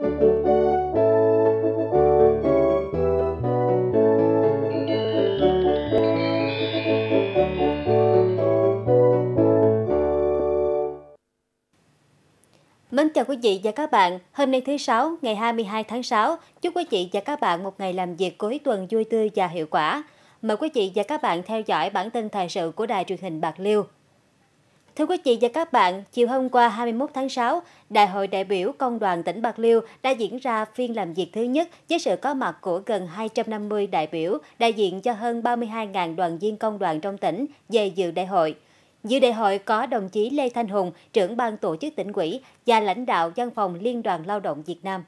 Mến chào quý vị và các bạn. Hôm nay thứ Sáu, ngày 22 tháng 6, chúc quý vị và các bạn một ngày làm việc cuối tuần vui tươi và hiệu quả. Mời quý vị và các bạn theo dõi bản tin thời sự của Đài truyền hình Bạc Liêu. Thưa quý vị và các bạn, chiều hôm qua 21 tháng 6, Đại hội đại biểu Công đoàn tỉnh Bạc Liêu đã diễn ra phiên làm việc thứ nhất với sự có mặt của gần 250 đại biểu đại diện cho hơn 32.000 đoàn viên công đoàn trong tỉnh về dự đại hội. Dự đại hội có đồng chí Lê Thanh Hùng, trưởng ban tổ chức tỉnh ủy và lãnh đạo văn phòng Liên đoàn Lao động Việt Nam.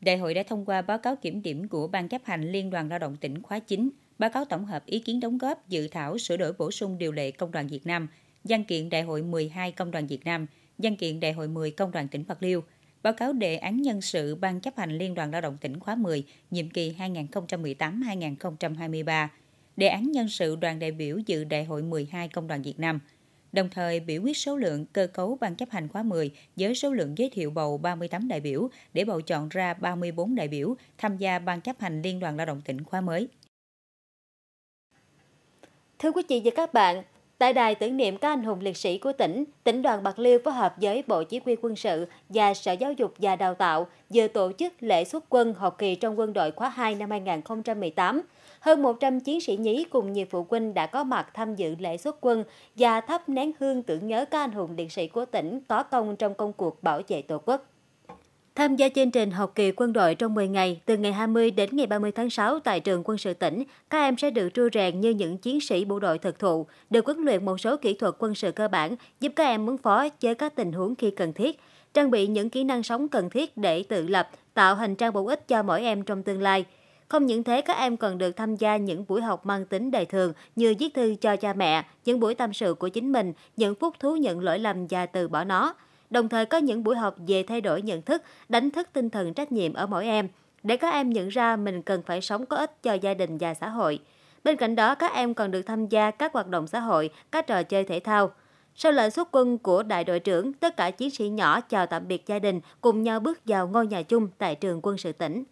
Đại hội đã thông qua báo cáo kiểm điểm của Ban chấp hành Liên đoàn Lao động tỉnh khóa 9, báo cáo tổng hợp ý kiến đóng góp dự thảo sửa đổi bổ sung điều lệ Công đoàn Việt Nam – văn kiện Đại hội 12 Công đoàn Việt Nam, văn kiện Đại hội 10 Công đoàn tỉnh Bạc Liêu, báo cáo đề án nhân sự Ban chấp hành Liên đoàn Lao động tỉnh khóa 10, nhiệm kỳ 2018-2023, đề án nhân sự đoàn đại biểu dự Đại hội 12 Công đoàn Việt Nam, đồng thời biểu quyết số lượng cơ cấu Ban chấp hành khóa 10 với số lượng giới thiệu bầu 38 đại biểu để bầu chọn ra 34 đại biểu tham gia Ban chấp hành Liên đoàn Lao động tỉnh khóa mới. Thưa quý vị và các bạn, Tại đài tưởng niệm các anh hùng liệt sĩ của tỉnh, tỉnh đoàn Bạc Liêu phối hợp với Bộ Chỉ huy quân sự và Sở Giáo dục và Đào tạo vừa tổ chức lễ xuất quân học kỳ trong quân đội khóa 2 năm 2018. Hơn 100 chiến sĩ nhí cùng nhiều phụ huynh đã có mặt tham dự lễ xuất quân và thắp nén hương tưởng nhớ các anh hùng liệt sĩ của tỉnh có công trong công cuộc bảo vệ Tổ quốc tham gia chương trình học kỳ quân đội trong 10 ngày từ ngày 20 đến ngày 30 tháng 6 tại trường quân sự tỉnh. Các em sẽ được trui rèn như những chiến sĩ bộ đội thực thụ, được huấn luyện một số kỹ thuật quân sự cơ bản giúp các em ứng phó với các tình huống khi cần thiết, trang bị những kỹ năng sống cần thiết để tự lập, tạo hành trang bổ ích cho mỗi em trong tương lai. Không những thế, các em còn được tham gia những buổi học mang tính đời thường như viết thư cho cha mẹ, những buổi tâm sự của chính mình, những phút thú nhận lỗi lầm và từ bỏ nó đồng thời có những buổi họp về thay đổi nhận thức, đánh thức tinh thần trách nhiệm ở mỗi em, để các em nhận ra mình cần phải sống có ích cho gia đình và xã hội. Bên cạnh đó, các em còn được tham gia các hoạt động xã hội, các trò chơi thể thao. Sau lệnh xuất quân của đại đội trưởng, tất cả chiến sĩ nhỏ chào tạm biệt gia đình, cùng nhau bước vào ngôi nhà chung tại trường quân sự tỉnh.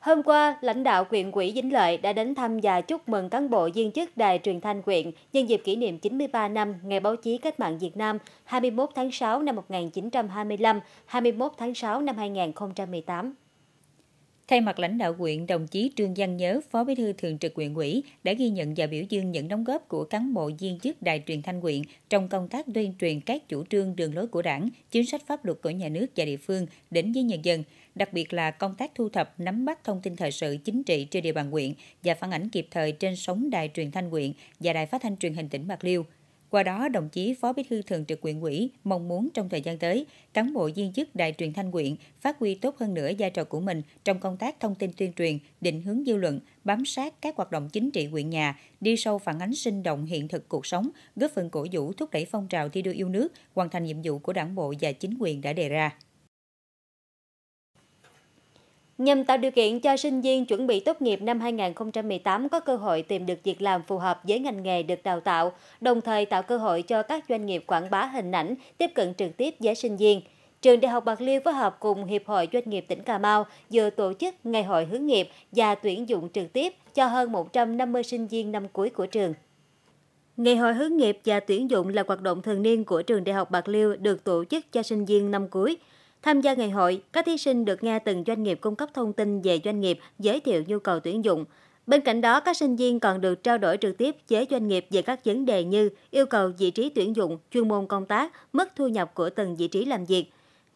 Hôm qua, lãnh đạo huyện ủy Vĩnh Lợi đã đến thăm và chúc mừng cán bộ viên chức đài truyền thanh huyện nhân dịp kỷ niệm 93 năm Ngày báo chí cách mạng Việt Nam 21 tháng 6 năm 1925, 21 tháng 6 năm 2018. Thay mặt lãnh đạo quyện, đồng chí Trương Giang Nhớ, Phó Bí thư Thường trực huyện ủy đã ghi nhận và biểu dương những đóng góp của cán bộ viên chức Đài truyền thanh quyện trong công tác tuyên truyền các chủ trương đường lối của Đảng, chính sách pháp luật của nhà nước và địa phương đến với nhân dân, đặc biệt là công tác thu thập, nắm bắt thông tin thời sự chính trị trên địa bàn huyện và phản ảnh kịp thời trên sóng đài truyền thanh quyện và đài phát thanh truyền hình tỉnh Bạc Liêu. Qua đó, đồng chí Phó Bí thư Thường trực quyện ủy mong muốn trong thời gian tới, cán bộ viên chức đài truyền thanh huyện phát huy tốt hơn nữa vai trò của mình trong công tác thông tin tuyên truyền, định hướng dư luận, bám sát các hoạt động chính trị huyện nhà, đi sâu phản ánh sinh động hiện thực cuộc sống, góp phần cổ vũ thúc đẩy phong trào thi đua yêu nước, hoàn thành nhiệm vụ của đảng bộ và chính quyền đã đề ra nhằm tạo điều kiện cho sinh viên chuẩn bị tốt nghiệp năm 2018 có cơ hội tìm được việc làm phù hợp với ngành nghề được đào tạo, đồng thời tạo cơ hội cho các doanh nghiệp quảng bá hình ảnh tiếp cận trực tiếp với sinh viên. Trường Đại học Bạc Liêu phối hợp cùng Hiệp hội Doanh nghiệp tỉnh Cà Mau vừa tổ chức Ngày hội hướng nghiệp và tuyển dụng trực tiếp cho hơn 150 sinh viên năm cuối của trường. Ngày hội hướng nghiệp và tuyển dụng là hoạt động thường niên của trường Đại học Bạc Liêu được tổ chức cho sinh viên năm cuối – Tham gia ngày hội, các thí sinh được nghe từng doanh nghiệp cung cấp thông tin về doanh nghiệp, giới thiệu nhu cầu tuyển dụng. Bên cạnh đó, các sinh viên còn được trao đổi trực tiếp với doanh nghiệp về các vấn đề như yêu cầu vị trí tuyển dụng, chuyên môn công tác, mức thu nhập của từng vị trí làm việc.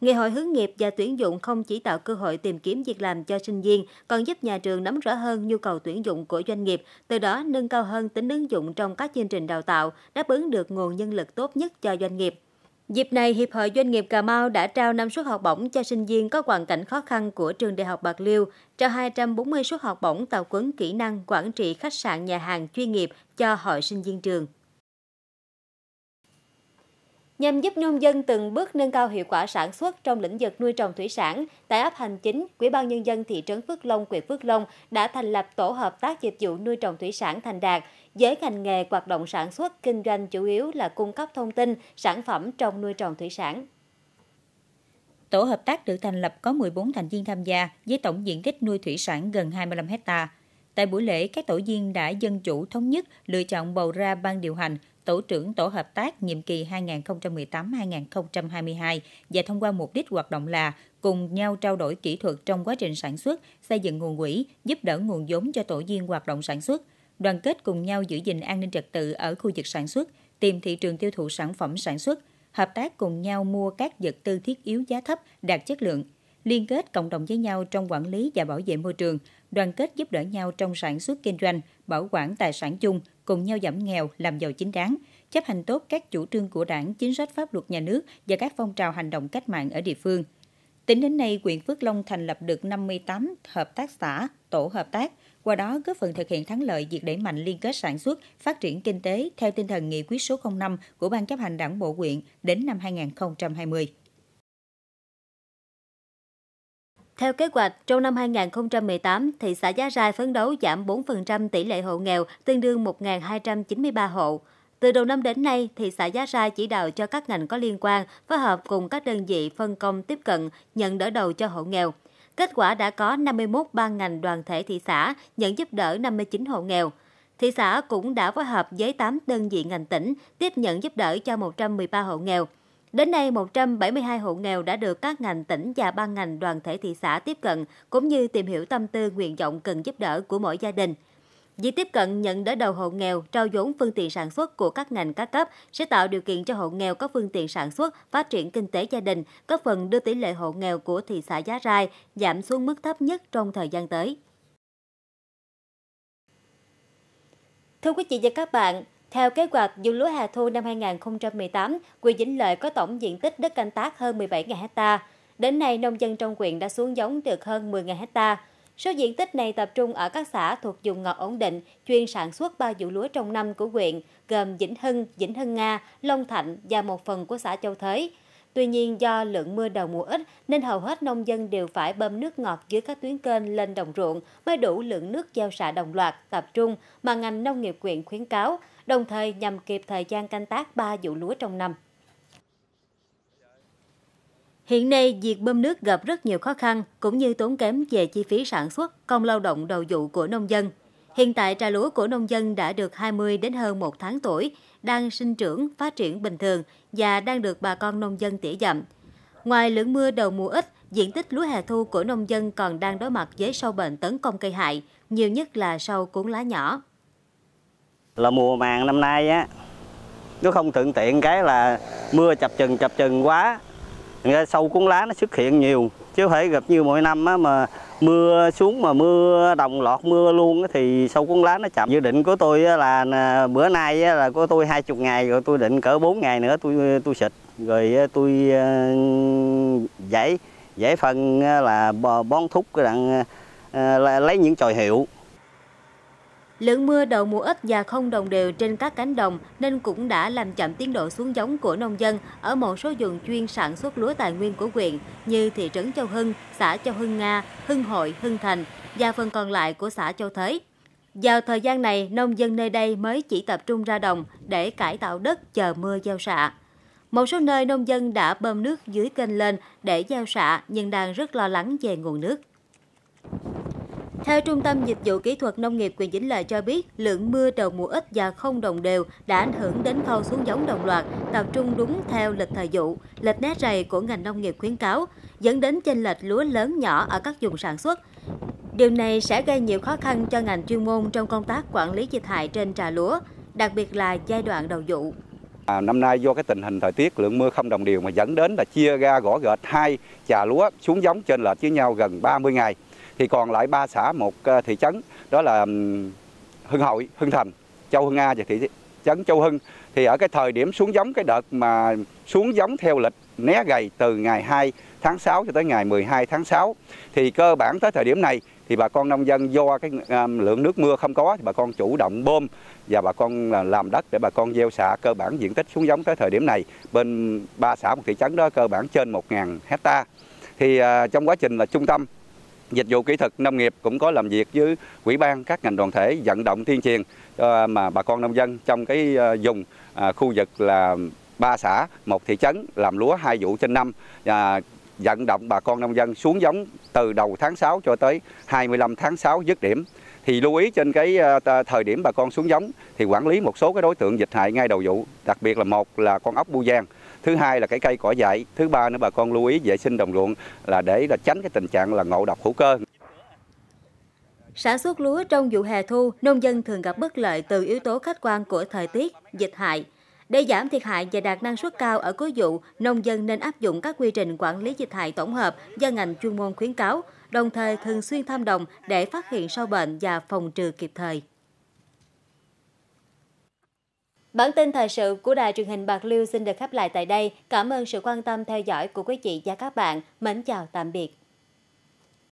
Ngày hội hướng nghiệp và tuyển dụng không chỉ tạo cơ hội tìm kiếm việc làm cho sinh viên, còn giúp nhà trường nắm rõ hơn nhu cầu tuyển dụng của doanh nghiệp, từ đó nâng cao hơn tính ứng dụng trong các chương trình đào tạo, đáp ứng được nguồn nhân lực tốt nhất cho doanh nghiệp. Dịp này, Hiệp hội Doanh nghiệp Cà Mau đã trao 5 suất học bổng cho sinh viên có hoàn cảnh khó khăn của trường Đại học Bạc Liêu, trao 240 suất học bổng tạo quấn kỹ năng quản trị khách sạn nhà hàng chuyên nghiệp cho hội sinh viên trường. Nhằm giúp nông dân từng bước nâng cao hiệu quả sản xuất trong lĩnh vực nuôi trồng thủy sản, tại ấp hành chính, Ủy ban nhân dân thị trấn Phước Long, huyện Phước Long đã thành lập tổ hợp tác dịch vụ nuôi trồng thủy sản Thành Đạt. Giới ngành nghề hoạt động sản xuất, kinh doanh chủ yếu là cung cấp thông tin, sản phẩm trong nuôi trồng thủy sản. Tổ hợp tác được thành lập có 14 thành viên tham gia với tổng diện tích nuôi thủy sản gần 25 hectare. Tại buổi lễ, các tổ viên đã dân chủ thống nhất lựa chọn bầu ra ban điều hành, tổ trưởng tổ hợp tác nhiệm kỳ 2018-2022 và thông qua mục đích hoạt động là cùng nhau trao đổi kỹ thuật trong quá trình sản xuất, xây dựng nguồn quỹ, giúp đỡ nguồn vốn cho tổ viên hoạt động sản xuất đoàn kết cùng nhau giữ gìn an ninh trật tự ở khu vực sản xuất, tìm thị trường tiêu thụ sản phẩm sản xuất, hợp tác cùng nhau mua các vật tư thiết yếu giá thấp, đạt chất lượng, liên kết cộng đồng với nhau trong quản lý và bảo vệ môi trường, đoàn kết giúp đỡ nhau trong sản xuất kinh doanh, bảo quản tài sản chung, cùng nhau giảm nghèo, làm giàu chính đáng, chấp hành tốt các chủ trương của đảng, chính sách pháp luật nhà nước và các phong trào hành động cách mạng ở địa phương – Tính đến nay, huyện Phước Long thành lập được 58 hợp tác xã, tổ hợp tác, qua đó góp phần thực hiện thắng lợi việc đẩy mạnh liên kết sản xuất, phát triển kinh tế theo tinh thần nghị quyết số 05 của Ban chấp hành Đảng Bộ huyện đến năm 2020. Theo kế hoạch, trong năm 2018, thị xã Giá Rai phấn đấu giảm 4% tỷ lệ hộ nghèo, tương đương 1.293 hộ. Từ đầu năm đến nay, thị xã Giá Rai chỉ đạo cho các ngành có liên quan phối hợp cùng các đơn vị phân công tiếp cận, nhận đỡ đầu cho hộ nghèo. Kết quả đã có 51 ban ngành đoàn thể thị xã nhận giúp đỡ 59 hộ nghèo. Thị xã cũng đã phối hợp với 8 đơn vị ngành tỉnh tiếp nhận giúp đỡ cho 113 hộ nghèo. Đến nay, 172 hộ nghèo đã được các ngành tỉnh và ban ngành đoàn thể thị xã tiếp cận, cũng như tìm hiểu tâm tư nguyện vọng cần giúp đỡ của mỗi gia đình. Việc tiếp cận nhận đỡ đầu hộ nghèo, trao vốn phương tiện sản xuất của các ngành các cấp sẽ tạo điều kiện cho hộ nghèo có phương tiện sản xuất, phát triển kinh tế gia đình, góp phần đưa tỷ lệ hộ nghèo của thị xã Giá Rai giảm xuống mức thấp nhất trong thời gian tới. Thưa quý vị và các bạn, theo kế hoạch vụ lúa hè thu năm 2018, huyện Vĩnh Lợi có tổng diện tích đất canh tác hơn 17.000 ha. Đến nay, nông dân trong huyện đã xuống giống được hơn 10.000 hectare Số diện tích này tập trung ở các xã thuộc vùng ngọt ổn định, chuyên sản xuất ba vụ lúa trong năm của huyện, gồm Vĩnh Hưng, Vĩnh Hưng Nga, Long Thạnh và một phần của xã Châu Thới. Tuy nhiên do lượng mưa đầu mùa ít nên hầu hết nông dân đều phải bơm nước ngọt dưới các tuyến kênh lên đồng ruộng mới đủ lượng nước gieo xạ đồng loạt, tập trung mà ngành nông nghiệp huyện khuyến cáo, đồng thời nhằm kịp thời gian canh tác ba vụ lúa trong năm. Hiện nay, việc bơm nước gặp rất nhiều khó khăn cũng như tốn kém về chi phí sản xuất, công lao động đầu vụ của nông dân. Hiện tại, trà lúa của nông dân đã được 20 đến hơn một tháng tuổi, đang sinh trưởng, phát triển bình thường và đang được bà con nông dân tỉa dặm. Ngoài lượng mưa đầu mùa ít, diện tích lúa hè thu của nông dân còn đang đối mặt với sâu bệnh tấn công cây hại, nhiều nhất là sâu cuốn lá nhỏ. Là mùa màng năm nay á, nó không thuận tiện cái là mưa chập chừng chập chừng quá, ra sâu cuốn lá nó xuất hiện nhiều chứ phải gặp như mỗi năm mà mưa xuống mà mưa đồng loạt mưa luôn thì sâu cuốn lá nó chậm dự định của tôi là à, bữa nay là của tôi 20 ngày rồi tôi định cỡ 4 ngày nữa tôi tôi xịt rồi tôi à, giải giải phân là bón thuốc đặng à, lấy những tròi hiệu Lượng mưa đầu mùa ít và không đồng đều trên các cánh đồng nên cũng đã làm chậm tiến độ xuống giống của nông dân ở một số vùng chuyên sản xuất lúa tài nguyên của huyện như thị trấn Châu Hưng, xã Châu Hưng Nga, Hưng Hội, Hưng Thành và phần còn lại của xã Châu Thới. Vào thời gian này, nông dân nơi đây mới chỉ tập trung ra đồng để cải tạo đất chờ mưa gieo xạ. Một số nơi nông dân đã bơm nước dưới kênh lên để gieo xạ nhưng đang rất lo lắng về nguồn nước. Theo Trung tâm Dịch vụ Kỹ thuật Nông nghiệp quyền Vĩnh Lợi cho biết, lượng mưa đầu mùa ít và không đồng đều đã ảnh hưởng đến khâu xuống giống đồng loạt, tập trung đúng theo lịch thời vụ, lịch nét rầy của ngành nông nghiệp khuyến cáo, dẫn đến chênh lệch lúa lớn nhỏ ở các vùng sản xuất. Điều này sẽ gây nhiều khó khăn cho ngành chuyên môn trong công tác quản lý dịch hại trên trà lúa, đặc biệt là giai đoạn đầu vụ. À, năm nay do cái tình hình thời tiết lượng mưa không đồng đều mà dẫn đến là chia ra gõ gợt hai trà lúa xuống giống trên lệch với nhau gần 30 ngày thì còn lại ba xã một ờ, thị trấn đó là Hưng Hội, Hưng Thành, Châu Hưng A và thị trấn Châu Hưng. Thì ở cái thời điểm xuống giống cái đợt mà xuống giống theo lịch né gầy từ ngày 2 tháng 6 cho tới ngày 12 tháng 6 thì cơ bản tới thời điểm này thì bà con nông dân do cái lượng nước mưa không có thì bà con chủ động bơm và bà con ờ, làm đất để bà con gieo xạ cơ bản diện tích xuống giống tới thời điểm này bên ba xã một thị trấn đó cơ bản trên 1.000 hecta thì ờ, trong quá trình là trung tâm dịch vụ kỹ thuật nông nghiệp cũng có làm việc với quỹ ban các ngành đoàn thể vận động tuyên truyền cho ờ, mà bà con nông dân trong cái ờ, vùng à, khu vực là ba xã một thị trấn làm lúa hai vụ trên năm và vận động bà con nông dân xuống giống từ đầu tháng 6 cho tới 25 tháng 6 dứt điểm thì lưu ý trên cái ờ, thời điểm bà con xuống giống thì quản lý một số cái đối tượng dịch hại ngay đầu vụ đặc biệt là một là con ốc bu giang thứ hai là cái cây cỏ dại thứ ba nữa bà con lưu ý vệ sinh đồng ruộng là để là tránh cái tình trạng là ngộ độc hữu cơ Sản xuất lúa trong vụ hè thu, nông dân thường gặp bất lợi từ yếu tố khách quan của thời tiết, dịch hại. Để giảm thiệt hại và đạt năng suất cao ở cuối vụ, nông dân nên áp dụng các quy trình quản lý dịch hại tổng hợp do ngành chuyên môn khuyến cáo, đồng thời thường xuyên thăm đồng để phát hiện sâu bệnh và phòng trừ kịp thời. Bản tin thời sự của đài truyền hình Bạc Liêu xin được khép lại tại đây. Cảm ơn sự quan tâm theo dõi của quý vị và các bạn. Mến chào tạm biệt.